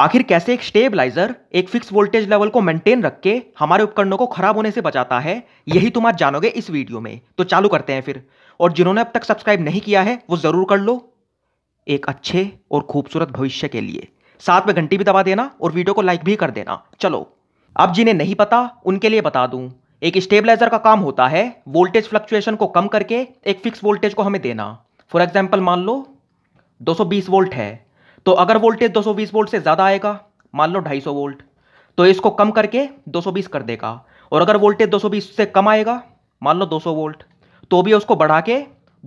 आखिर कैसे एक स्टेबलाइजर एक फिक्स वोल्टेज लेवल को मेंटेन रख के हमारे उपकरणों को खराब होने से बचाता है यही तुम आज जानोगे इस वीडियो में तो चालू करते हैं फिर और जिन्होंने अब तक सब्सक्राइब नहीं किया है वो ज़रूर कर लो एक अच्छे और खूबसूरत भविष्य के लिए साथ में घंटी भी दबा देना और वीडियो को लाइक भी कर देना चलो अब जिन्हें नहीं पता उनके लिए बता दूं एक स्टेबलाइजर का काम होता है वोल्टेज फ्लक्चुएशन को कम करके एक फिक्स वोल्टेज को हमें देना फॉर एग्जाम्पल मान लो 220 वोल्ट है तो अगर वोल्टेज 220 वोल्ट से ज़्यादा आएगा मान लो 250 वोल्ट तो इसको कम करके 220 कर देगा और अगर वोल्टेज 220 से कम आएगा मान लो 200 वोल्ट तो भी उसको बढ़ा के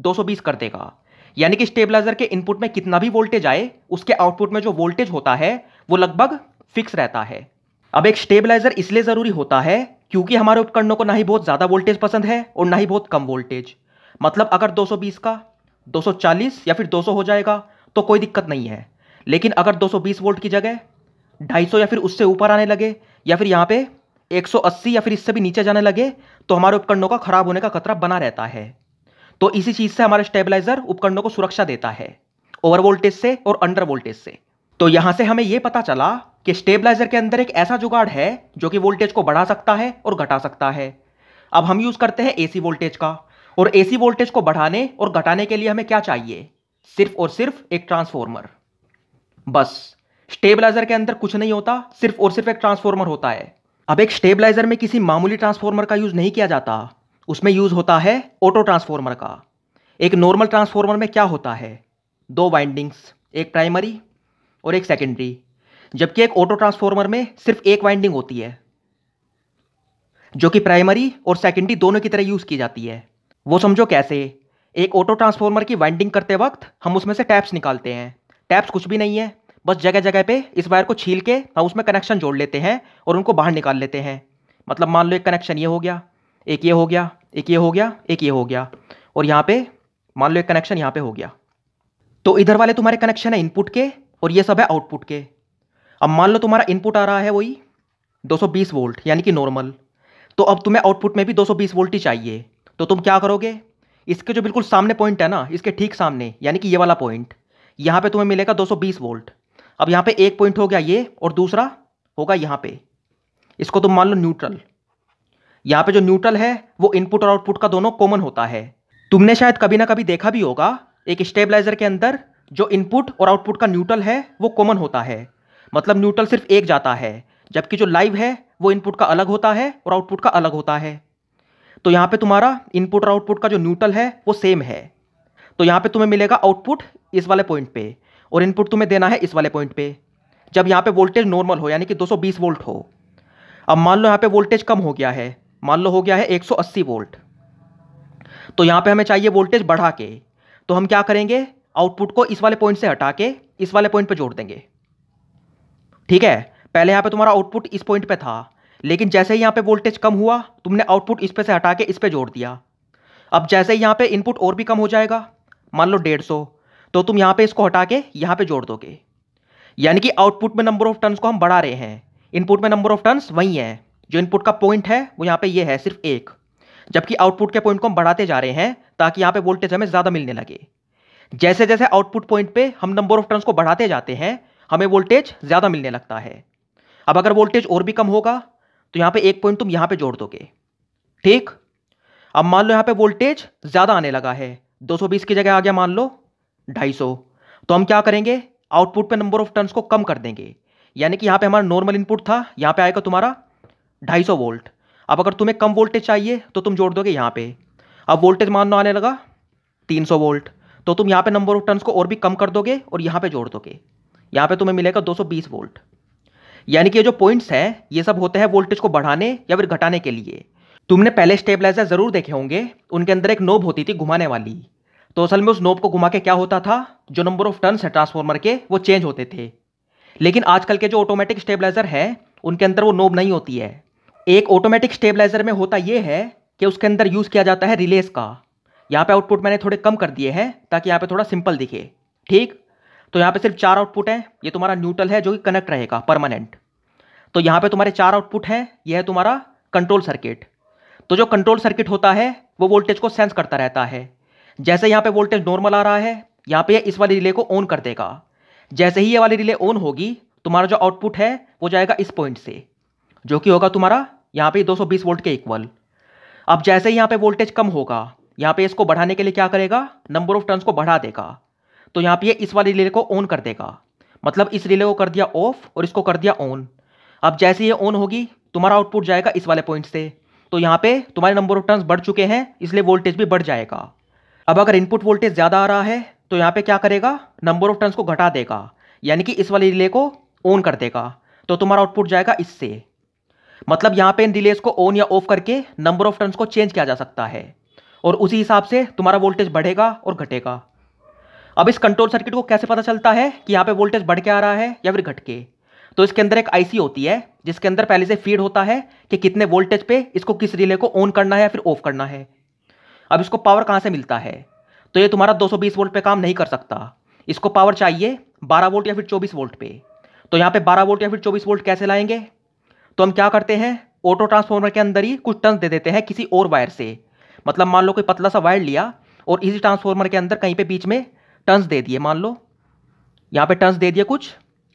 220 कर देगा यानी कि स्टेबलाइजर के इनपुट में कितना भी वोल्टेज आए उसके आउटपुट में जो वोल्टेज होता है वो लगभग फिक्स रहता है अब एक स्टेबलाइजर इसलिए ज़रूरी होता है क्योंकि हमारे उपकरणों को ना ही बहुत ज़्यादा वोल्टेज पसंद है और ना ही बहुत कम वोल्टेज मतलब अगर 220 का 240 या फिर 200 हो जाएगा तो कोई दिक्कत नहीं है लेकिन अगर 220 वोल्ट की जगह 250 या फिर उससे ऊपर आने लगे या फिर यहाँ पे 180 या फिर इससे भी नीचे जाने लगे तो हमारे उपकरणों का खराब होने का खतरा बना रहता है तो इसी चीज़ से हमारा स्टेबलाइजर उपकरणों को सुरक्षा देता है ओवर वोल्टेज से और अंडर वोल्टेज से तो यहां से हमें यह पता चला कि स्टेबलाइजर के अंदर एक ऐसा जुगाड़ है जो कि वोल्टेज को बढ़ा सकता है और घटा सकता है अब हम यूज़ करते हैं एसी वोल्टेज का और एसी वोल्टेज को बढ़ाने और घटाने के लिए हमें क्या चाहिए सिर्फ और सिर्फ एक ट्रांसफॉर्मर बस स्टेबलाइजर के अंदर कुछ नहीं होता सिर्फ और सिर्फ एक ट्रांसफॉर्मर होता है अब एक स्टेबलाइजर में किसी मामूली ट्रांसफॉर्मर का यूज़ नहीं किया जाता उसमें यूज़ होता है ऑटो ट्रांसफॉर्मर का एक नॉर्मल ट्रांसफॉर्मर में क्या होता है दो वाइंडिंग्स एक प्राइमरी और एक सेकेंडरी जबकि एक ऑटो ट्रांसफॉर्मर में सिर्फ एक वाइंडिंग होती है जो कि प्राइमरी और सेकेंडरी दोनों की तरह यूज़ की जाती है वो समझो कैसे एक ऑटो ट्रांसफॉर्मर की वाइंडिंग करते वक्त हम उसमें से टैप्स निकालते हैं टैप्स कुछ भी नहीं है बस जगह जगह पे इस वायर को छील के हम उसमें कनेक्शन जोड़ लेते हैं और उनको बाहर निकाल लेते हैं मतलब मान लो एक कनेक्शन ये हो गया एक ये हो गया एक ये हो गया एक ये हो गया और यहाँ पे मान लो एक कनेक्शन यहाँ पे हो गया तो इधर वाले तुम्हारे कनेक्शन है इनपुट के और ये सब है आउटपुट के अब मान लो तुम्हारा इनपुट आ रहा है वही 220 वोल्ट यानी कि नॉर्मल तो अब तुम्हें आउटपुट में भी 220 वोल्ट ही चाहिए तो तुम क्या करोगे इसके जो बिल्कुल सामने पॉइंट है ना इसके ठीक सामने यानी कि ये वाला पॉइंट यहाँ पे तुम्हें मिलेगा 220 वोल्ट अब यहाँ पे एक पॉइंट हो गया ये और दूसरा होगा यहाँ पे इसको तुम मान लो न्यूट्रल यहाँ पे जो न्यूट्रल है वो इनपुट और आउटपुट का दोनों कॉमन होता है तुमने शायद कभी ना कभी देखा भी होगा एक स्टेबलाइजर के अंदर जो इनपुट और आउटपुट का न्यूट्रल है वो कॉमन होता है मतलब न्यूट्रल सिर्फ एक जाता है जबकि जो लाइव है वो इनपुट का अलग होता है और आउटपुट का अलग होता है तो यहाँ पे तुम्हारा इनपुट और आउटपुट का जो न्यूट्रल है वो सेम है तो यहाँ पे तुम्हें मिलेगा आउटपुट इस वाले पॉइंट पे और इनपुट तुम्हें देना है इस वाले पॉइंट पे जब यहाँ पे वोल्टेज नॉर्मल हो यानी कि 220 वोल्ट हो अब मान लो यहाँ पे वोल्टेज कम हो गया है मान लो हो गया है 180 वोल्ट तो यहाँ पे हमें चाहिए वोल्टेज बढ़ा के तो हम क्या करेंगे आउटपुट को इस वाले पॉइंट से हटा के इस वाले पॉइंट पर जोड़ देंगे ठीक है पहले यहाँ पर तुम्हारा आउटपुट इस पॉइंट पर था लेकिन जैसे ही यहाँ पर वोल्टेज कम हुआ तुमने आउटपुट इस पर से हटा के इस पर जोड़ दिया अब जैसे ही यहाँ पे इनपुट और भी कम हो जाएगा मान लो डेढ़ सौ तो तुम यहाँ पे इसको हटा के यहाँ पे जोड़ दोगे यानी कि आउटपुट में नंबर ऑफ टन्स को हम बढ़ा रहे हैं इनपुट में नंबर ऑफ टन्स वही हैं जो इनपुट का पॉइंट है वो यहाँ पे ये यह है सिर्फ एक जबकि आउटपुट के पॉइंट को हम बढ़ाते जा रहे हैं ताकि यहाँ पे वोल्टेज हमें ज़्यादा मिलने लगे जैसे जैसे आउटपुट पॉइंट पे हम नंबर ऑफ टर्न्स को बढ़ाते जाते हैं हमें वोल्टेज ज़्यादा मिलने लगता है अब अगर वोल्टेज और भी कम होगा तो यहाँ पे एक पॉइंट तुम यहाँ पे जोड़ दोगे ठीक अब मान लो यहाँ पे वोल्टेज ज़्यादा आने लगा है 220 की जगह आ गया मान लो 250 तो हम क्या करेंगे आउटपुट पे नंबर ऑफ टर्न्स को कम कर देंगे यानी कि यहाँ पे हमारा नॉर्मल इनपुट था यहाँ पे आएगा तुम्हारा 250 वोल्ट अब अगर तुम्हें कम वोल्टेज चाहिए तो तुम जोड़ दोगे यहाँ पे अब वोल्टेज मान लो आने लगा 300 वोल्ट तो तुम यहाँ पे नंबर ऑफ टर्न्स को और भी कम कर दोगे और यहाँ पे जोड़ दोगे यहाँ पे तुम्हें मिलेगा 220 वोल्ट यानी कि ये जो पॉइंट्स हैं ये सब होते हैं वोल्टेज को बढ़ाने या फिर घटाने के लिए तुमने पहले स्टेबलाइजर ज़रूर देखे होंगे उनके अंदर एक नोब होती थी घुमाने वाली तो असल में उस नोब को घुमा के क्या होता था जो नंबर ऑफ टर्न्स है ट्रांसफॉर्मर के वो चेंज होते थे लेकिन आजकल के जो ऑटोमेटिक स्टेबलाइजर है उनके अंदर वो नोब नहीं होती है एक ऑटोमेटिक स्टेबलाइजर में होता ये है कि उसके अंदर यूज़ किया जाता है रिलेस का यहाँ पे आउटपुट मैंने थोड़े कम कर दिए हैं ताकि यहाँ पे थोड़ा सिंपल दिखे ठीक तो यहाँ पे सिर्फ चार आउटपुट हैं ये तुम्हारा न्यूट्रल है जो कि कनेक्ट रहेगा परमानेंट तो यहाँ पे तुम्हारे चार आउटपुट हैं यह है तुम्हारा कंट्रोल सर्किट तो जो कंट्रोल सर्किट होता है वो वोल्टेज को सेंस करता रहता है जैसे यहाँ पे वोल्टेज नॉर्मल आ रहा है यहाँ पे इस वाले रिले को ऑन कर देगा जैसे ही ये वाली रिले ऑन होगी तुम्हारा जो आउटपुट है वो जाएगा इस पॉइंट से जो कि होगा तुम्हारा यहाँ पे 220 वोल्ट के इक्वल अब जैसे ही यहाँ पे वोल्टेज कम होगा यहाँ पे इसको बढ़ाने के लिए क्या करेगा नंबर ऑफ टर्न्स को बढ़ा देगा तो यहाँ पे ये इस वाले रिले को ऑन कर देगा मतलब इस रिले को कर दिया ऑफ और इसको कर दिया ऑन अब जैसे ये ऑन होगी तुम्हारा आउटपुट जाएगा इस वाले पॉइंट से तो यहाँ पे तुम्हारे नंबर ऑफ टर्न्स बढ़ चुके हैं इसलिए वोल्टेज भी बढ़ जाएगा अब अगर इनपुट वोल्टेज ज़्यादा आ रहा है तो यहाँ पे क्या करेगा नंबर ऑफ टर्न्स को घटा देगा यानी कि इस वाले रिले को ऑन कर देगा तो तुम्हारा आउटपुट जाएगा इससे मतलब यहाँ पे इन रिलेज को ऑन या ऑफ करके नंबर ऑफ टर्न्स को चेंज किया जा सकता है और उसी हिसाब से तुम्हारा वोल्टेज बढ़ेगा और घटेगा अब इस कंट्रोल सर्किट को कैसे पता चलता है कि यहाँ पे वोल्टेज बढ़ के आ रहा है या फिर घट के तो इसके अंदर एक आईसी होती है जिसके अंदर पहले से फीड होता है कि कितने वोल्टेज पे इसको किस रिले को ऑन करना है या फिर ऑफ करना है अब इसको पावर कहाँ से मिलता है तो ये तुम्हारा 220 वोल्ट पे काम नहीं कर सकता इसको पावर चाहिए 12 वोल्ट या फिर 24 वोल्ट पे तो यहाँ पे 12 वोल्ट या फिर 24 वोल्ट कैसे लाएंगे तो हम क्या करते हैं ऑटो ट्रांसफॉर्मर के अंदर ही कुछ टर्न्स दे देते हैं किसी और वायर से मतलब मान लो कोई पतला सा वायर लिया और इसी ट्रांसफॉर्मर के अंदर कहीं पर बीच में टर्न्स दे दिए मान लो यहाँ पे टर्न्स दे दिए कुछ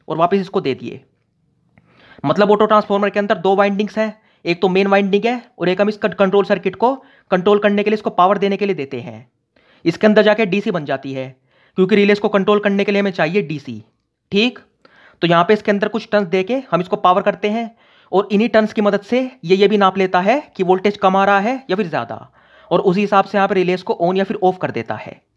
और वापस इसको दे दिए मतलब ऑटो ट्रांसफॉर्मर के अंदर दो वाइंडिंग्स हैं एक तो मेन वाइंडिंग है और एक हम इस कंट्रोल सर्किट को कंट्रोल करने के लिए इसको पावर देने के लिए देते हैं इसके अंदर जाके डीसी बन जाती है क्योंकि रिलेस को कंट्रोल करने के लिए हमें चाहिए डीसी ठीक तो यहाँ पे इसके अंदर कुछ टर्न्स दे के हम इसको पावर करते हैं और इन्हीं टर्न्स की मदद से ये ये भी नाप लेता है कि वोल्टेज कम आ रहा है या फिर ज़्यादा और उसी हिसाब से यहाँ पर रिलेस को ऑन या फिर ऑफ कर देता है